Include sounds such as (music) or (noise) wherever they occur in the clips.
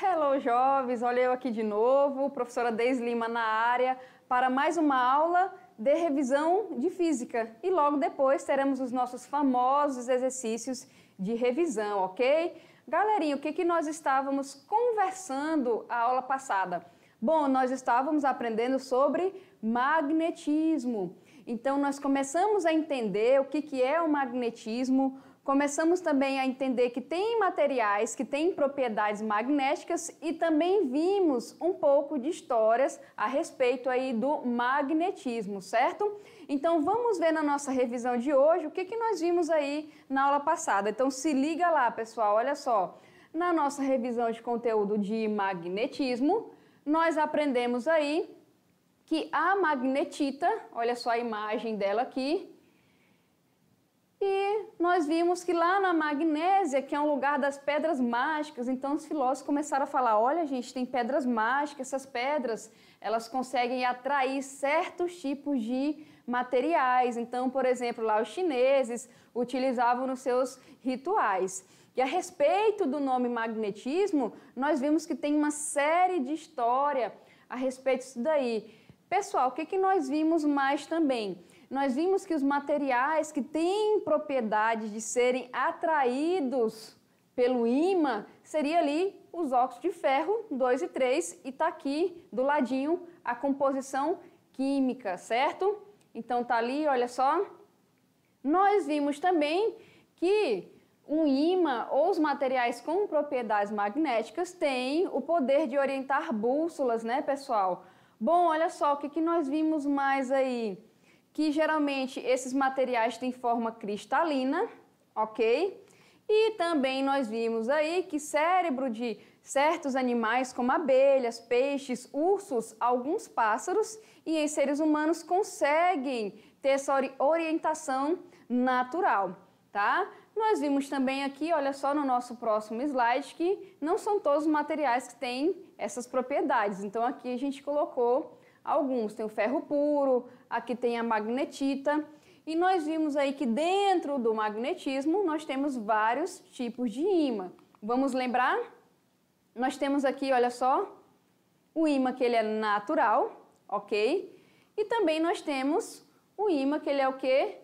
Hello, jovens! Olha eu aqui de novo, professora Deis Lima na área, para mais uma aula de revisão de física. E logo depois teremos os nossos famosos exercícios de revisão, ok? Galerinha, o que, que nós estávamos conversando a aula passada? Bom, nós estávamos aprendendo sobre magnetismo. Então, nós começamos a entender o que, que é o magnetismo, Começamos também a entender que tem materiais que têm propriedades magnéticas e também vimos um pouco de histórias a respeito aí do magnetismo, certo? Então vamos ver na nossa revisão de hoje o que, que nós vimos aí na aula passada. Então se liga lá, pessoal, olha só. Na nossa revisão de conteúdo de magnetismo, nós aprendemos aí que a magnetita, olha só a imagem dela aqui, e nós vimos que lá na Magnésia, que é um lugar das pedras mágicas, então os filósofos começaram a falar: olha, gente, tem pedras mágicas, essas pedras elas conseguem atrair certos tipos de materiais. Então, por exemplo, lá os chineses utilizavam nos seus rituais. E a respeito do nome magnetismo, nós vimos que tem uma série de história a respeito disso daí. Pessoal, o que, que nós vimos mais também? nós vimos que os materiais que têm propriedade de serem atraídos pelo ímã seria ali os óxidos de ferro 2 e 3 e está aqui do ladinho a composição química, certo? Então tá ali, olha só. Nós vimos também que um imã ou os materiais com propriedades magnéticas têm o poder de orientar bússolas, né, pessoal? Bom, olha só, o que, que nós vimos mais aí? que geralmente esses materiais têm forma cristalina, ok? E também nós vimos aí que cérebro de certos animais, como abelhas, peixes, ursos, alguns pássaros e em seres humanos conseguem ter essa orientação natural, tá? Nós vimos também aqui, olha só no nosso próximo slide, que não são todos os materiais que têm essas propriedades. Então aqui a gente colocou Alguns têm o ferro puro, aqui tem a magnetita. E nós vimos aí que dentro do magnetismo nós temos vários tipos de imã. Vamos lembrar? Nós temos aqui, olha só, o imã que ele é natural, ok? E também nós temos o imã que ele é o quê?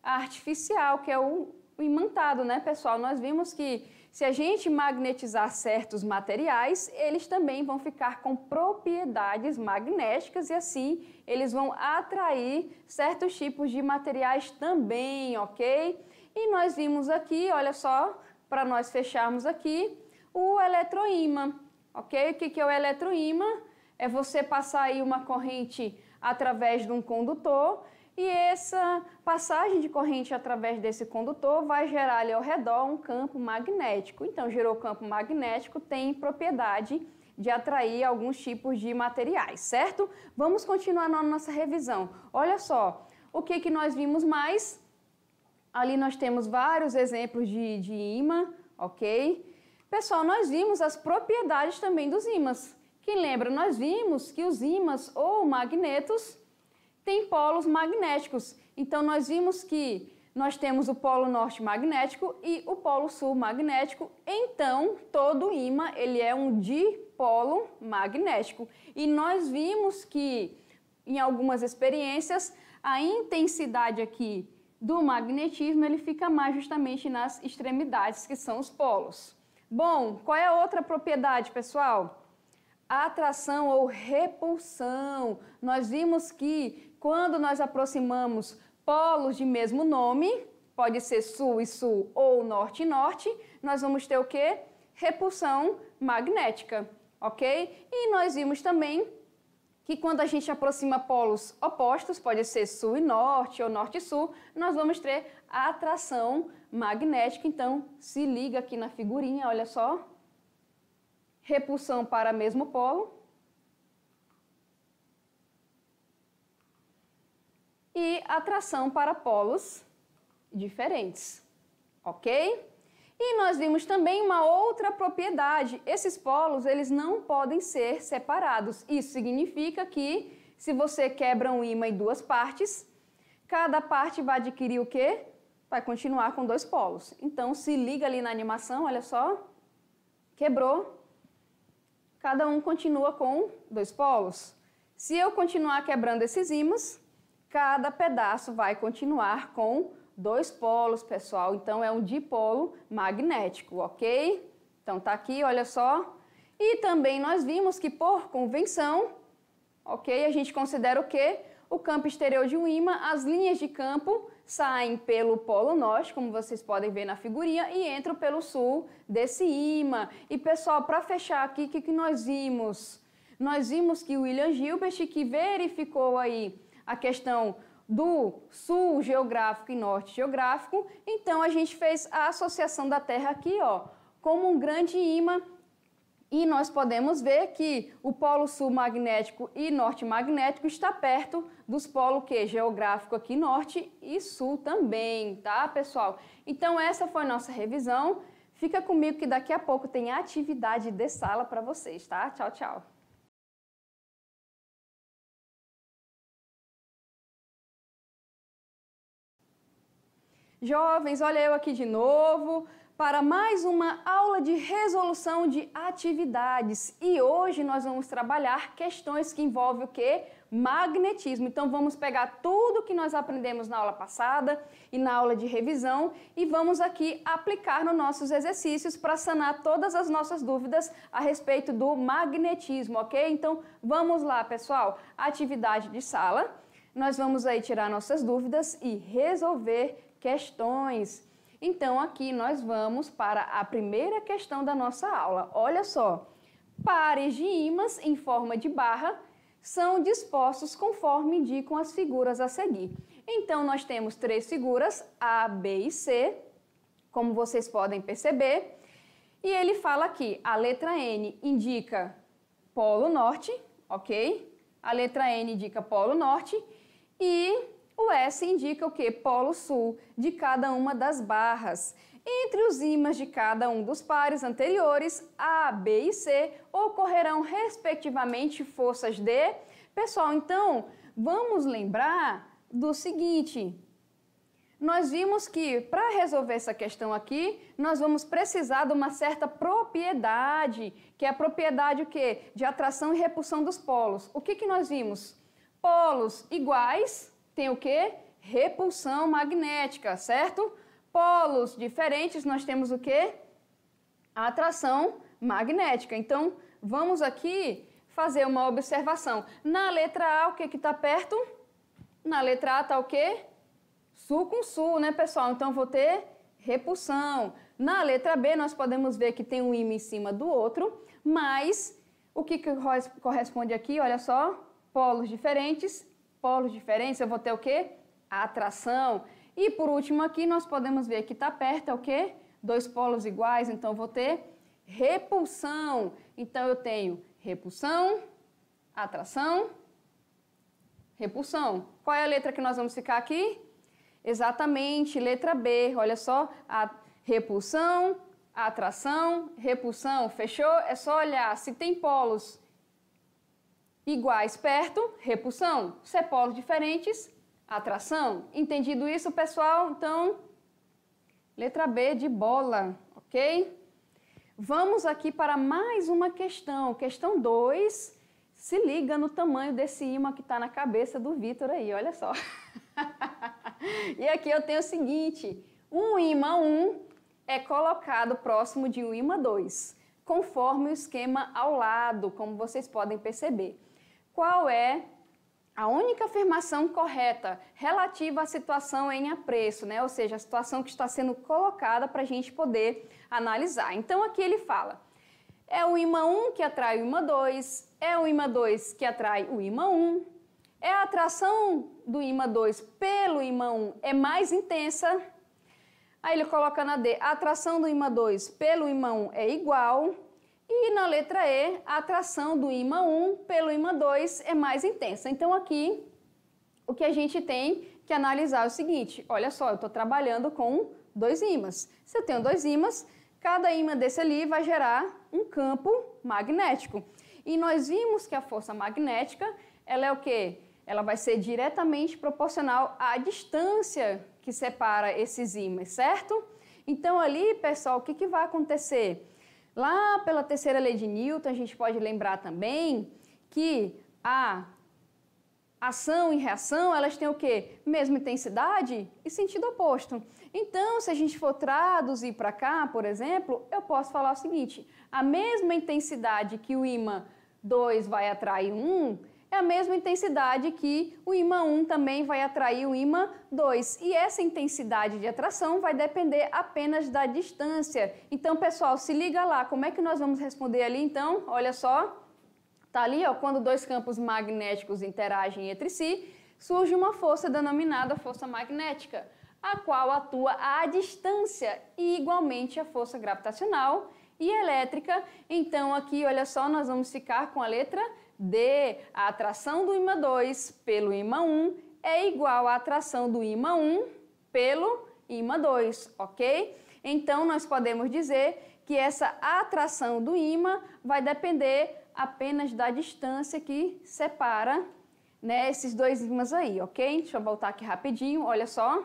Artificial, que é o imantado, né, pessoal? Nós vimos que se a gente magnetizar certos materiais, eles também vão ficar com propriedades magnéticas e assim eles vão atrair certos tipos de materiais também, ok? E nós vimos aqui, olha só, para nós fecharmos aqui, o eletroímã, ok? O que é o eletroímã? É você passar aí uma corrente através de um condutor e essa passagem de corrente através desse condutor vai gerar ali ao redor um campo magnético. Então, gerou campo magnético, tem propriedade de atrair alguns tipos de materiais, certo? Vamos continuar na nossa revisão. Olha só, o que, que nós vimos mais? Ali nós temos vários exemplos de, de imã, ok? Pessoal, nós vimos as propriedades também dos ímãs. Quem lembra, nós vimos que os ímãs ou magnetos tem polos magnéticos. Então, nós vimos que nós temos o polo norte magnético e o polo sul magnético. Então, todo ímã ele é um dipolo magnético. E nós vimos que em algumas experiências a intensidade aqui do magnetismo ele fica mais justamente nas extremidades que são os polos. Bom, qual é a outra propriedade, pessoal? Atração ou repulsão. Nós vimos que quando nós aproximamos polos de mesmo nome, pode ser sul e sul ou norte e norte, nós vamos ter o que? Repulsão magnética, ok? E nós vimos também que quando a gente aproxima polos opostos, pode ser sul e norte ou norte e sul, nós vamos ter atração magnética. Então, se liga aqui na figurinha, olha só. Repulsão para mesmo polo e atração para polos diferentes, ok? E nós vimos também uma outra propriedade. Esses polos, eles não podem ser separados. Isso significa que se você quebra um ímã em duas partes, cada parte vai adquirir o quê? Vai continuar com dois polos. Então, se liga ali na animação, olha só. Quebrou. Cada um continua com dois polos. Se eu continuar quebrando esses ímãs, cada pedaço vai continuar com dois polos, pessoal. Então, é um dipolo magnético, ok? Então, tá aqui, olha só. E também nós vimos que, por convenção, ok, a gente considera o quê? O campo exterior de um ímã, as linhas de campo saem pelo polo norte, como vocês podem ver na figurinha, e entram pelo sul desse ímã. E, pessoal, para fechar aqui, o que, que nós vimos? Nós vimos que o William Gilbert, que verificou aí a questão do sul geográfico e norte geográfico, então a gente fez a associação da Terra aqui, ó, como um grande imã e nós podemos ver que o polo sul magnético e norte magnético está perto dos polos que geográfico aqui norte e sul também, tá, pessoal? Então essa foi nossa revisão. Fica comigo que daqui a pouco tem atividade de sala para vocês, tá? Tchau, tchau. Jovens, olha eu aqui de novo para mais uma aula de resolução de atividades. E hoje nós vamos trabalhar questões que envolvem o que Magnetismo. Então vamos pegar tudo que nós aprendemos na aula passada e na aula de revisão e vamos aqui aplicar nos nossos exercícios para sanar todas as nossas dúvidas a respeito do magnetismo, ok? Então vamos lá, pessoal. Atividade de sala. Nós vamos aí tirar nossas dúvidas e resolver questões. Então, aqui nós vamos para a primeira questão da nossa aula. Olha só, pares de ímãs em forma de barra são dispostos conforme indicam as figuras a seguir. Então, nós temos três figuras, A, B e C, como vocês podem perceber. E ele fala aqui, a letra N indica polo norte, ok? A letra N indica polo norte e o S indica o que? Polo sul de cada uma das barras. Entre os ímãs de cada um dos pares anteriores, A, B e C, ocorrerão respectivamente forças D. Pessoal, então, vamos lembrar do seguinte. Nós vimos que, para resolver essa questão aqui, nós vamos precisar de uma certa propriedade, que é a propriedade o quê? de atração e repulsão dos polos. O que, que nós vimos? Polos iguais tem o quê? Repulsão magnética, certo? Polos diferentes, nós temos o quê? Atração magnética. Então, vamos aqui fazer uma observação. Na letra A, o que está perto? Na letra A está o quê? Sul com sul, né, pessoal? Então, vou ter repulsão. Na letra B, nós podemos ver que tem um ímã em cima do outro, mas o que, que corresponde aqui? Olha só, polos diferentes, polos diferentes, eu vou ter o quê? A atração. E por último aqui, nós podemos ver que está perto é o quê? Dois polos iguais, então eu vou ter repulsão. Então eu tenho repulsão, atração, repulsão. Qual é a letra que nós vamos ficar aqui? Exatamente, letra B. Olha só, a repulsão, atração, repulsão. Fechou? É só olhar se tem polos Iguais perto, repulsão. Sepolos diferentes, atração. Entendido isso, pessoal? Então, letra B de bola, ok? Vamos aqui para mais uma questão. Questão 2. Se liga no tamanho desse ímã que está na cabeça do Vitor aí, olha só. (laughs) e aqui eu tenho o seguinte: um ímã 1 é colocado próximo de um ímã 2, conforme o esquema ao lado, como vocês podem perceber qual é a única afirmação correta relativa à situação em apreço, né? ou seja, a situação que está sendo colocada para a gente poder analisar. Então aqui ele fala: é o imã 1 que atrai o imã 2, é o imã 2 que atrai o imã 1, é a atração do imã 2 pelo imã 1 é mais intensa. Aí ele coloca na D, a atração do imã 2 pelo imã 1 é igual e na letra E, a atração do imã 1 pelo imã 2 é mais intensa. Então aqui, o que a gente tem que analisar é o seguinte, olha só, eu estou trabalhando com dois ímãs. Se eu tenho dois ímãs, cada ímã desse ali vai gerar um campo magnético. E nós vimos que a força magnética, ela é o quê? Ela vai ser diretamente proporcional à distância que separa esses ímãs, certo? Então ali, pessoal, o que, que vai acontecer? Lá pela terceira lei de Newton, a gente pode lembrar também que a ação e reação, elas têm o quê? Mesma intensidade e sentido oposto. Então, se a gente for traduzir para cá, por exemplo, eu posso falar o seguinte: a mesma intensidade que o ímã 2 vai atrair 1, um, é a mesma intensidade que o ímã 1 também vai atrair o ímã 2. E essa intensidade de atração vai depender apenas da distância. Então, pessoal, se liga lá, como é que nós vamos responder ali então? Olha só, tá ali, ó, quando dois campos magnéticos interagem entre si, surge uma força denominada força magnética, a qual atua à distância e igualmente a força gravitacional e elétrica. Então, aqui, olha só, nós vamos ficar com a letra D, a atração do imã 2 pelo imã 1 é igual à atração do imã 1 pelo imã 2, ok? Então, nós podemos dizer que essa atração do imã vai depender apenas da distância que separa né, esses dois ímãs aí, ok? Deixa eu voltar aqui rapidinho, olha só.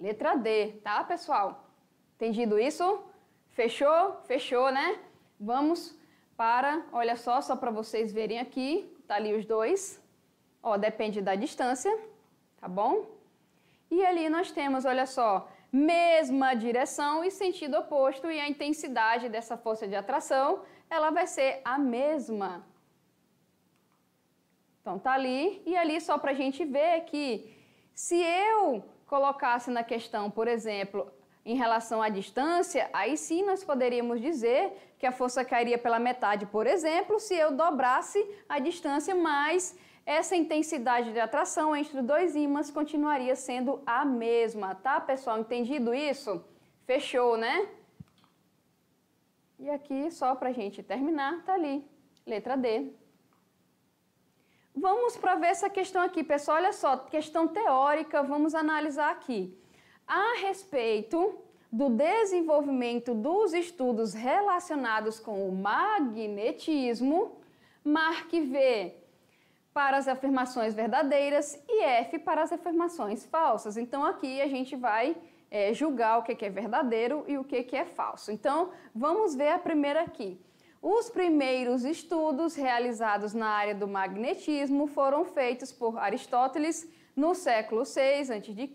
Letra D, tá, pessoal? Entendido isso? Fechou? Fechou, né? Vamos para, olha só, só para vocês verem aqui, tá ali os dois. Ó, depende da distância, tá bom? E ali nós temos, olha só, mesma direção e sentido oposto e a intensidade dessa força de atração, ela vai ser a mesma. Então tá ali e ali só para a gente ver que se eu colocasse na questão, por exemplo, em relação à distância, aí sim nós poderíamos dizer que a força cairia pela metade, por exemplo, se eu dobrasse a distância, mas essa intensidade de atração entre dois ímãs continuaria sendo a mesma, tá, pessoal? Entendido isso? Fechou, né? E aqui, só para a gente terminar, tá ali, letra D. Vamos para ver essa questão aqui, pessoal. Olha só, questão teórica, vamos analisar aqui. A respeito do desenvolvimento dos estudos relacionados com o magnetismo, marque V para as afirmações verdadeiras e F para as afirmações falsas. Então, aqui a gente vai é, julgar o que é verdadeiro e o que é falso. Então, vamos ver a primeira aqui. Os primeiros estudos realizados na área do magnetismo foram feitos por Aristóteles no século 6 a.C.,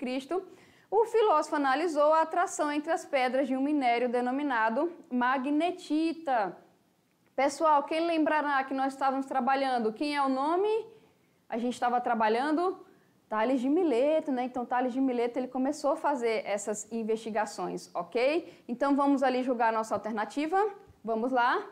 o filósofo analisou a atração entre as pedras de um minério denominado magnetita. Pessoal, quem lembrará que nós estávamos trabalhando? Quem é o nome? A gente estava trabalhando Tales de Mileto, né? Então Tales de Mileto ele começou a fazer essas investigações, ok? Então vamos ali julgar a nossa alternativa. Vamos lá.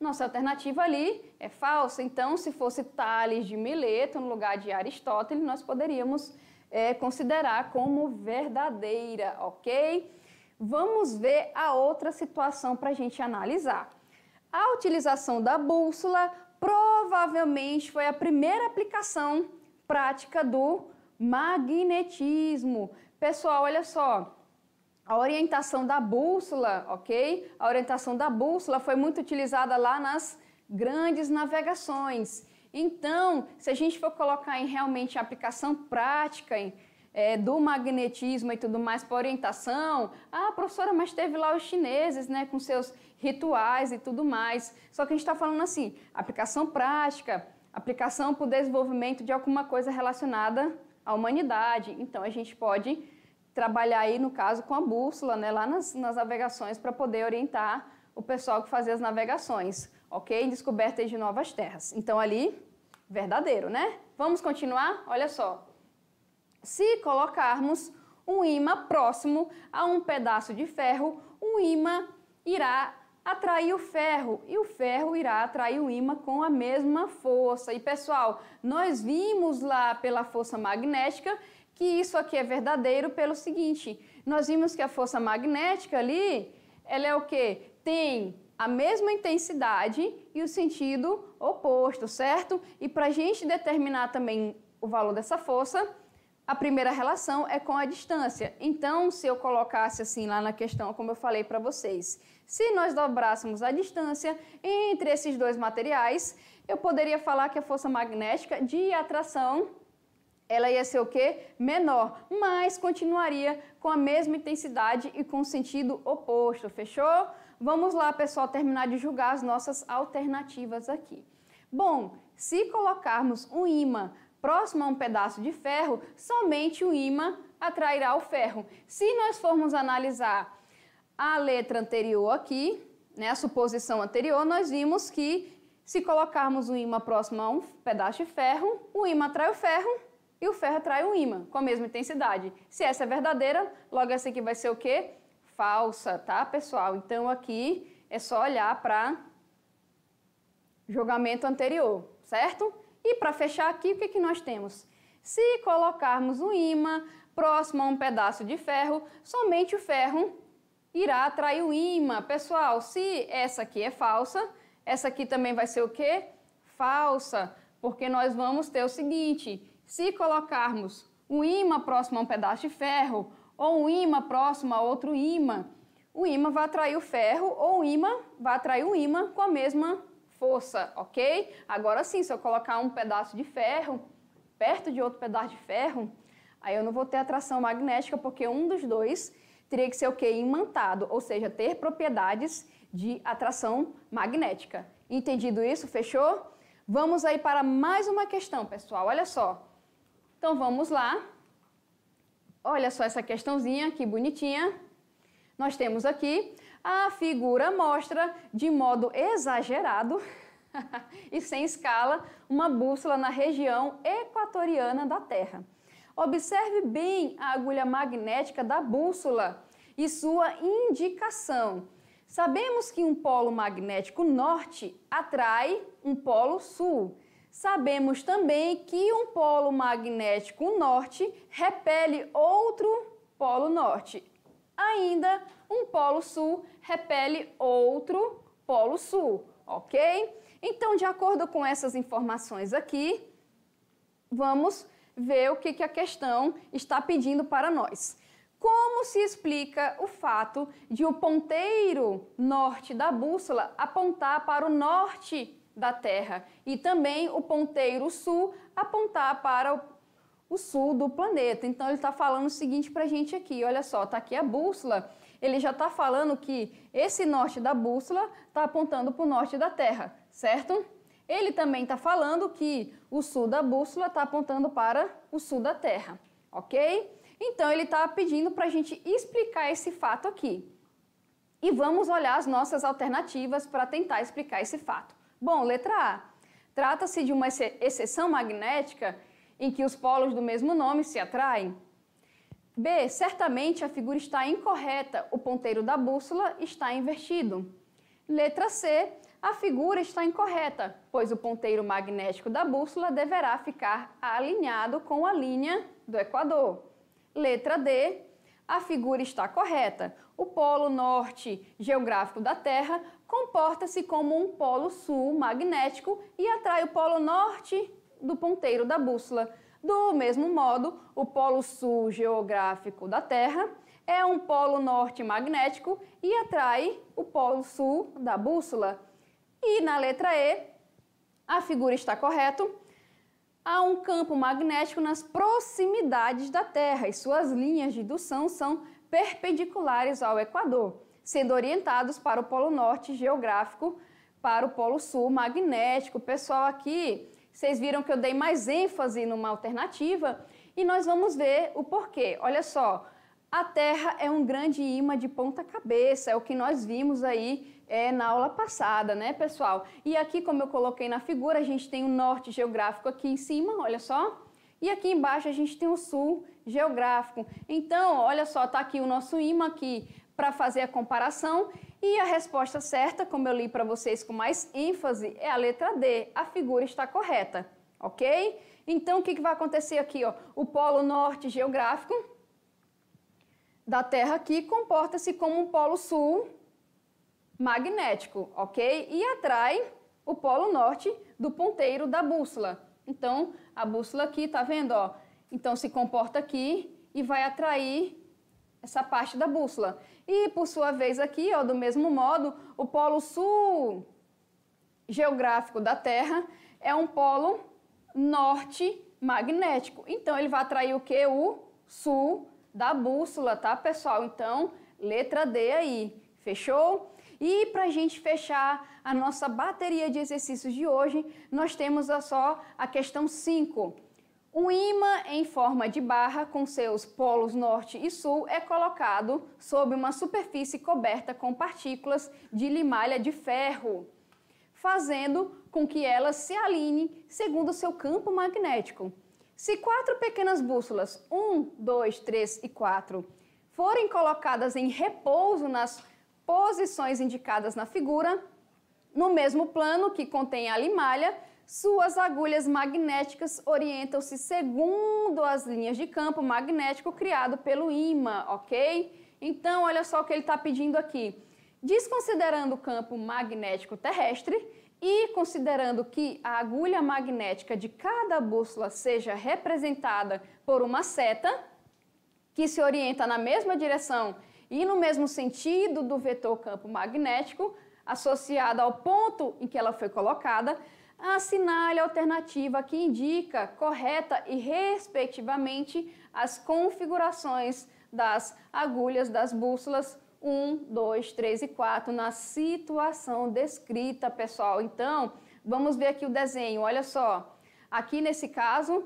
Nossa alternativa ali é falsa. Então, se fosse Tales de Mileto no lugar de Aristóteles, nós poderíamos é, considerar como verdadeira, ok? Vamos ver a outra situação para a gente analisar. A utilização da bússola provavelmente foi a primeira aplicação prática do magnetismo. Pessoal, olha só, a orientação da bússola, ok? A orientação da bússola foi muito utilizada lá nas grandes navegações. Então, se a gente for colocar em realmente aplicação prática em, é, do magnetismo e tudo mais para orientação, ah, professora, mas teve lá os chineses, né, com seus rituais e tudo mais. Só que a gente está falando assim, aplicação prática, aplicação para o desenvolvimento de alguma coisa relacionada à humanidade. Então, a gente pode trabalhar aí, no caso, com a bússola, né, lá nas, nas navegações, para poder orientar o pessoal que fazia as navegações, ok? Descoberta de novas terras. Então, ali verdadeiro, né? Vamos continuar? Olha só. Se colocarmos um imã próximo a um pedaço de ferro, o imã irá atrair o ferro e o ferro irá atrair o imã com a mesma força. E pessoal, nós vimos lá pela força magnética que isso aqui é verdadeiro pelo seguinte, nós vimos que a força magnética ali, ela é o que? Tem a mesma intensidade e o sentido oposto, certo? E para a gente determinar também o valor dessa força, a primeira relação é com a distância. Então, se eu colocasse assim lá na questão, como eu falei para vocês, se nós dobrássemos a distância entre esses dois materiais, eu poderia falar que a força magnética de atração ela ia ser o quê? Menor, mas continuaria com a mesma intensidade e com sentido oposto, fechou? Vamos lá, pessoal, terminar de julgar as nossas alternativas aqui. Bom, se colocarmos um ímã próximo a um pedaço de ferro, somente o ímã atrairá o ferro. Se nós formos analisar a letra anterior aqui, né, a suposição anterior, nós vimos que se colocarmos um ímã próximo a um pedaço de ferro, o ímã atrai o ferro e o ferro atrai o ímã, com a mesma intensidade. Se essa é verdadeira, logo essa aqui vai ser o quê? falsa, tá, pessoal? Então, aqui é só olhar para julgamento anterior, certo? E para fechar aqui, o que, que nós temos? Se colocarmos um ímã próximo a um pedaço de ferro, somente o ferro irá atrair o ímã. Pessoal, se essa aqui é falsa, essa aqui também vai ser o quê? Falsa, porque nós vamos ter o seguinte, se colocarmos um ímã próximo a um pedaço de ferro ou um ímã próximo a outro ímã, o ímã vai atrair o ferro ou o ímã vai atrair o ímã com a mesma força, ok? Agora sim, se eu colocar um pedaço de ferro perto de outro pedaço de ferro, aí eu não vou ter atração magnética porque um dos dois teria que ser o que? Imantado, ou seja, ter propriedades de atração magnética. Entendido isso? Fechou? Vamos aí para mais uma questão, pessoal. Olha só. Então vamos lá. Olha só essa questãozinha, que bonitinha. Nós temos aqui a figura mostra de modo exagerado (laughs) e sem escala uma bússola na região equatoriana da Terra. Observe bem a agulha magnética da bússola e sua indicação. Sabemos que um polo magnético norte atrai um polo sul Sabemos também que um polo magnético norte repele outro polo norte. Ainda, um polo sul repele outro polo sul, ok? Então, de acordo com essas informações aqui, vamos ver o que, a questão está pedindo para nós. Como se explica o fato de o ponteiro norte da bússola apontar para o norte da Terra e também o ponteiro sul apontar para o, o sul do planeta. Então ele está falando o seguinte para a gente aqui, olha só, está aqui a bússola, ele já está falando que esse norte da bússola está apontando para o norte da Terra, certo? Ele também está falando que o sul da bússola está apontando para o sul da Terra, ok? Então ele está pedindo para a gente explicar esse fato aqui. E vamos olhar as nossas alternativas para tentar explicar esse fato. Bom, letra A. Trata-se de uma exceção magnética em que os polos do mesmo nome se atraem? B. Certamente a figura está incorreta, o ponteiro da bússola está invertido. Letra C. A figura está incorreta, pois o ponteiro magnético da bússola deverá ficar alinhado com a linha do equador. Letra D. A figura está correta. O polo norte geográfico da Terra comporta-se como um polo sul magnético e atrai o polo norte do ponteiro da bússola. Do mesmo modo, o polo sul geográfico da Terra é um polo norte magnético e atrai o polo sul da bússola. E na letra E, a figura está correta. Há um campo magnético nas proximidades da Terra e suas linhas de indução são perpendiculares ao equador sendo orientados para o Polo Norte geográfico, para o Polo Sul magnético. Pessoal, aqui vocês viram que eu dei mais ênfase numa alternativa e nós vamos ver o porquê. Olha só, a Terra é um grande imã de ponta cabeça, é o que nós vimos aí é, na aula passada, né, pessoal? E aqui, como eu coloquei na figura, a gente tem o norte geográfico aqui em cima, olha só. E aqui embaixo a gente tem o sul geográfico. Então, olha só, tá aqui o nosso imã aqui para fazer a comparação. E a resposta certa, como eu li para vocês com mais ênfase, é a letra D. A figura está correta, ok? Então, o que, que vai acontecer aqui? Ó? O polo norte geográfico da Terra aqui comporta-se como um polo sul magnético, ok? E atrai o polo norte do ponteiro da bússola. Então, a bússola aqui, tá vendo, ó? Então, se comporta aqui e vai atrair essa parte da bússola. E, por sua vez, aqui, ó, do mesmo modo, o polo sul geográfico da Terra é um polo norte magnético. Então, ele vai atrair o que? O sul da bússola, tá, pessoal? Então, letra D aí, fechou? E para a gente fechar a nossa bateria de exercícios de hoje, nós temos a só a questão 5 um imã em forma de barra, com seus polos norte e sul, é colocado sobre uma superfície coberta com partículas de limalha de ferro, fazendo com que elas se alinhem segundo seu campo magnético. Se quatro pequenas bússolas, 1, 2, 3 e 4, forem colocadas em repouso nas posições indicadas na figura, no mesmo plano que contém a limalha, suas agulhas magnéticas orientam-se segundo as linhas de campo magnético criado pelo ímã, ok? Então, olha só o que ele está pedindo aqui. Desconsiderando o campo magnético terrestre e considerando que a agulha magnética de cada bússola seja representada por uma seta, que se orienta na mesma direção e no mesmo sentido do vetor campo magnético, associado ao ponto em que ela foi colocada, assinale a alternativa que indica correta e, respectivamente, as configurações das agulhas das bússolas 1, 2, 3 e 4 na situação descrita, pessoal. Então, vamos ver aqui o desenho, olha só. Aqui nesse caso,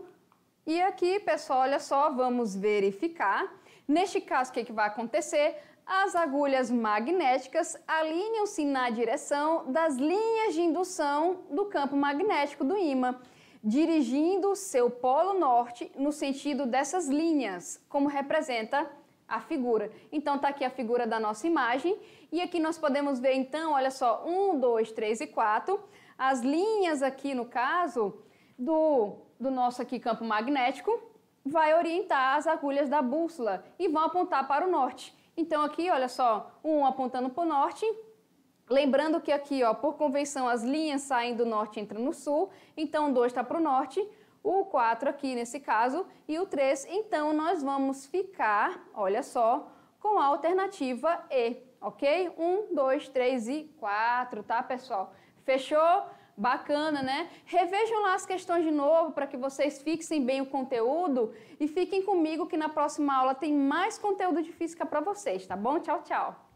e aqui, pessoal, olha só, vamos verificar. Neste caso, o que, é que vai acontecer? as agulhas magnéticas alinham-se na direção das linhas de indução do campo magnético do ímã, dirigindo seu polo norte no sentido dessas linhas, como representa a figura. Então está aqui a figura da nossa imagem e aqui nós podemos ver então, olha só, um, dois, três e quatro, as linhas aqui no caso do, do nosso aqui campo magnético vai orientar as agulhas da bússola e vão apontar para o norte. Então aqui, olha só, um apontando para o norte. Lembrando que aqui, ó, por convenção, as linhas saem do norte e entram no sul. Então o 2 está para o norte, o 4 aqui nesse caso e o 3. Então nós vamos ficar, olha só, com a alternativa E, ok? 1, 2, 3 e 4, tá, pessoal? Fechou? Bacana, né? Revejam lá as questões de novo para que vocês fixem bem o conteúdo e fiquem comigo que na próxima aula tem mais conteúdo de física para vocês, tá bom? Tchau, tchau.